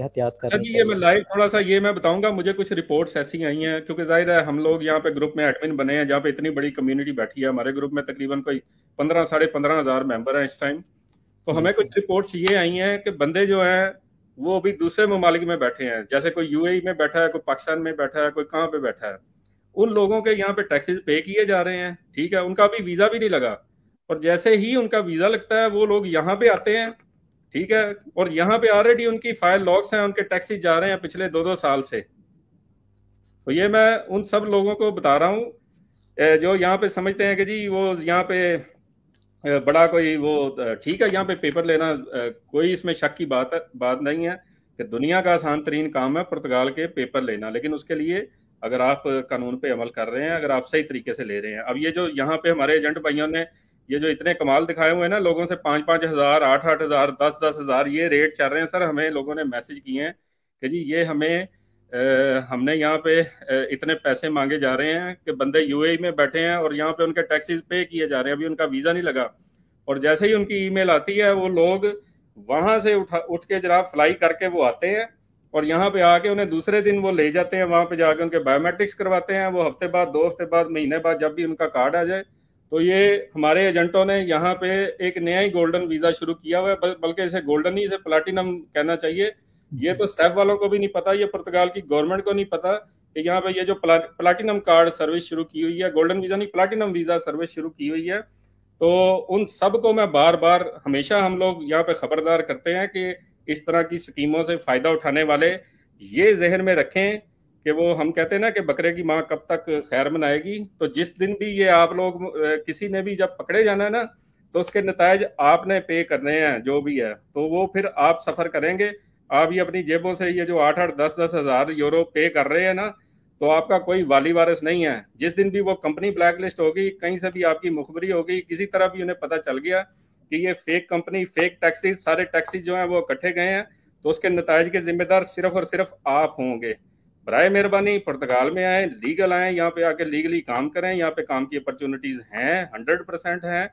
एहतियात कर ये मैं लाइव थोड़ा सा ये मैं बताऊंगा मुझे कुछ रिपोर्ट्स ऐसी आई हैं क्योंकि जाहिर है हम लोग यहाँ पे ग्रुप में एडमिन बने हैं जहाँ पे इतनी बड़ी कम्युनिटी बैठी है हमारे ग्रुप में तकरीबन कोई पंद्रह साढ़े पंद्रह हजार मेंबर हैं इस टाइम तो हमें अच्छा। कुछ रिपोर्ट्स ये आई हैं कि बंदे जो हैं वो अभी दूसरे ममालिक में बैठे हैं जैसे कोई यू e में बैठा है कोई पाकिस्तान में बैठा है कोई कहाँ पे बैठा है उन लोगों के यहाँ पे टैक्सेस पे किए जा रहे हैं ठीक है उनका अभी वीज़ा भी नहीं लगा और जैसे ही उनका वीज़ा लगता है वो लोग यहाँ पे आते हैं ठीक है और यहाँ पे ऑलरेडी उनकी फाइल लॉक्स हैं उनके टैक्सी जा रहे हैं पिछले दो दो साल से तो ये मैं उन सब लोगों को बता रहा हूँ जो यहाँ पे समझते हैं कि जी वो यहाँ पे बड़ा कोई वो ठीक है यहाँ पे पेपर लेना कोई इसमें शक की बात है बात नहीं है कि दुनिया का आसान तरीन काम है पुर्तगाल के पेपर लेना लेकिन उसके लिए अगर आप कानून पे अमल कर रहे हैं अगर आप सही तरीके से ले रहे हैं अब ये जो यहाँ पे हमारे एजेंट भाइयों ने ये जो इतने कमाल दिखाए हुए हैं ना लोगों से पाँच पाँच हजार आठ आठ हजार दस दस हजार ये रेट चल रहे हैं सर हमें लोगों ने मैसेज किए हैं कि जी ये हमें आ, हमने यहाँ पे इतने पैसे मांगे जा रहे हैं कि बंदे यूएई e में बैठे हैं और यहाँ पे उनके टैक्सीज पे किए जा रहे हैं अभी उनका वीज़ा नहीं लगा और जैसे ही उनकी ईमेल आती है वो लोग वहाँ से उठा उठ के जरा फ्लाई करके वो आते हैं और यहाँ पे आके उन्हें दूसरे दिन वो ले जाते हैं वहाँ पे जाके उनके बायोमेट्रिक्स करवाते हैं वो हफ्ते बाद दो हफ्ते बाद महीने बाद जब भी उनका कार्ड आ जाए तो ये हमारे एजेंटों ने यहाँ पे एक नया ही गोल्डन वीजा शुरू किया हुआ है बल्कि इसे गोल्डन ही इसे प्लाटिनम कहना चाहिए ये तो सैफ वालों को भी नहीं पता ये पुर्तगाल की गवर्नमेंट को नहीं पता कि यहाँ पे ये जो प्लाटिनम कार्ड सर्विस शुरू की हुई है गोल्डन वीजा नहीं प्लाटिनम वीजा सर्विस शुरू की हुई है तो उन सब को मैं बार बार हमेशा हम लोग यहाँ पे खबरदार करते हैं कि इस तरह की स्कीमों से फायदा उठाने वाले ये जहन में रखें कि वो हम कहते हैं ना कि बकरे की माँ कब तक खैर मनाएगी तो जिस दिन भी ये आप लोग किसी ने भी जब पकड़े जाना है ना तो उसके नतज आपने पे करने हैं जो भी है तो वो फिर आप सफ़र करेंगे आप ये अपनी जेबों से ये जो आठ आठ दस दस हज़ार यूरो पे कर रहे हैं ना तो आपका कोई वाली वारस नहीं है जिस दिन भी वो कंपनी ब्लैक लिस्ट होगी कहीं से भी आपकी मुखबरी होगी किसी तरह भी उन्हें पता चल गया कि ये फेक कंपनी फेक टैक्सी सारे टैक्सी जो हैं वो इकट्ठे गए हैं तो उसके नतज के जिम्मेदार सिर्फ और सिर्फ आप होंगे રાહે મહેરબાની પોર્ટુગલ મે આએ લીગલ આએ યહા પે આકે લીગલી કામ કરે યહા પે કામ કી ઓપોર્ચ્યુનિટીઝ હૈ 100% હૈ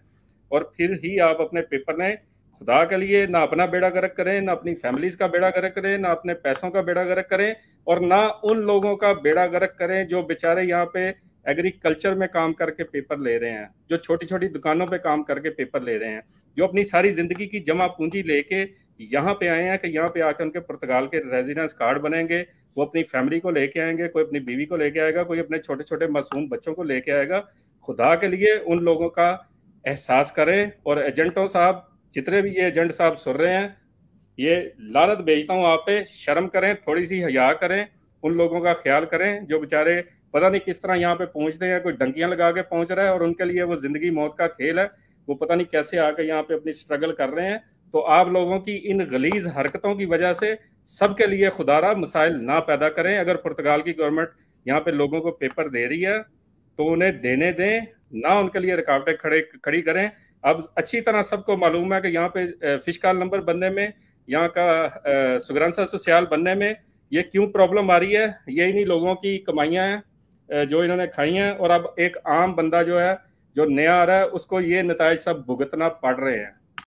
ઓર ફિર હી આપ અપને પેપર ના ખુદા કે લિયે ના અપના બેડાગરક કરે ના અપની ફેમિલીસ કા બેડાગરક કરે ના અપને પૈસો કા બેડાગરક કરે ઓર ના ઉન લોગો કા બેડાગરક કરે જો બિચારે યહા પે એગ્રીકલ્ચર મે કામ કરકે પેપર લે રહે હે જો છોટી છોટી દુકાનો પે કામ કરકે પેપર લે રહે હે જો અપની સારી જિંદગી કી જમા પૂંજી લેકે યહા પે આએ હે કે યહા પે આકે انકે પોર્ટુગલ કે રેસિડેન્સ કાર્ડ બનેંગે वो अपनी फैमिली को लेके आएंगे कोई अपनी बीवी को लेके आएगा कोई अपने छोटे छोटे मासूम बच्चों को लेके आएगा खुदा के लिए उन लोगों का एहसास करें और एजेंटों साहब जितने भी ये एजेंट साहब सुन रहे हैं ये लालत भेजता हूँ आप पे शर्म करें थोड़ी सी हया करें उन लोगों का ख्याल करें जो बेचारे पता नहीं किस तरह यहाँ पे पहुँचते हैं कोई डंकियाँ लगा के पहुँच रहा है और उनके लिए वो जिंदगी मौत का खेल है वो पता नहीं कैसे आकर यहाँ पे अपनी स्ट्रगल कर रहे हैं तो आप लोगों की इन गलीज हरकतों की वजह से सबके लिए खुदारा मसाइल ना पैदा करें अगर पुर्तगाल की गवर्नमेंट यहाँ पे लोगों को पेपर दे रही है तो उन्हें देने दें ना उनके लिए रुकावटें खड़े खड़ी करें अब अच्छी तरह सबको मालूम है कि यहाँ पे फिशकाल नंबर बनने में यहाँ का सुग्रंसा सोसियाल बनने में ये क्यों प्रॉब्लम आ रही है ये इन्हीं लोगों की कमाइयाँ हैं जो इन्होंने खाई हैं और अब एक आम बंदा जो है जो नया आ रहा है उसको ये नतज सब भुगतना पड़ रहे हैं